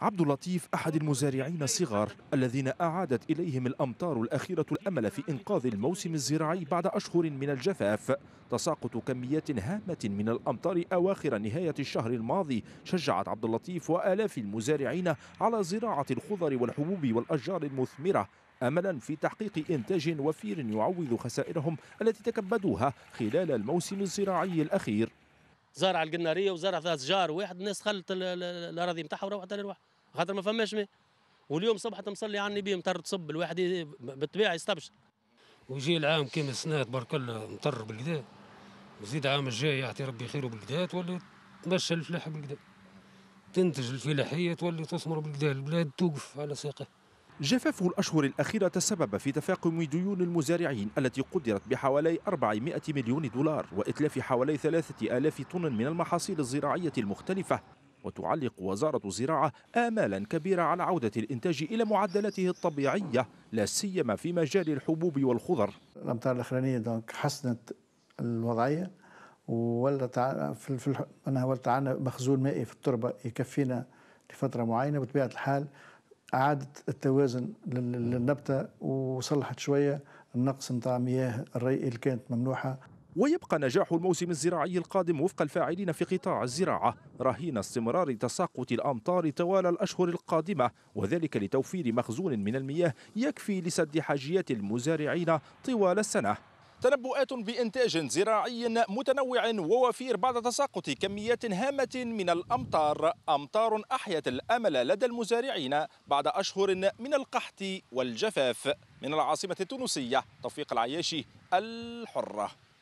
عبد اللطيف أحد المزارعين الصغار الذين أعادت إليهم الأمطار الأخيرة الأمل في إنقاذ الموسم الزراعي بعد أشهر من الجفاف تساقط كميات هامة من الأمطار أواخر نهاية الشهر الماضي شجعت عبد اللطيف وآلاف المزارعين على زراعة الخضر والحبوب والأشجار المثمرة املا في تحقيق انتاج وفير يعوض خسائرهم التي تكبدوها خلال الموسم الزراعي الاخير زرع القناريه وزرع فيها شجار واحد الناس خلت الاراضي نتاعها وروحت للواحد خاطر ما فماش ماء واليوم صبحت مصلي على النبي مطر تصب الواحد بالطبيعه يستبشر ويجي العام كيما السنه تبارك الله مطر بالكدا وزيد العام الجاي يعطي ربي خيره بالكدا تولي تمشى الفلاحه بالكدا تنتج الفلاحيه تولي تثمر بالكدا البلاد توقف على ساقها جفاف الأشهر الأخيرة تسبب في تفاقم ديون المزارعين التي قدرت بحوالي 400 مليون دولار وإتلاف حوالي 3000 طن من المحاصيل الزراعية المختلفة وتعلق وزارة الزراعة آمالا كبيرة على عودة الإنتاج إلى معدلاته الطبيعية لا سيما في مجال الحبوب والخضر الأمطار الأخرانية دونك حسنت الوضعية ولا في, الح... ولت عندنا مخزون مائي في التربة يكفينا لفترة معينة بطبيعة الحال اعادت التوازن للنبته وصلحت شويه النقص نتاع مياه الري اللي كانت ممنوحه ويبقى نجاح الموسم الزراعي القادم وفق الفاعلين في قطاع الزراعة رهين استمرار تساقط الأمطار طوال الأشهر القادمة وذلك لتوفير مخزون من المياه يكفي لسد حاجيات المزارعين طوال السنة تنبؤات بإنتاج زراعي متنوع ووفير بعد تساقط كميات هامة من الأمطار أمطار أحيت الأمل لدى المزارعين بعد أشهر من القحط والجفاف من العاصمة التونسية توفيق العياشي الحرة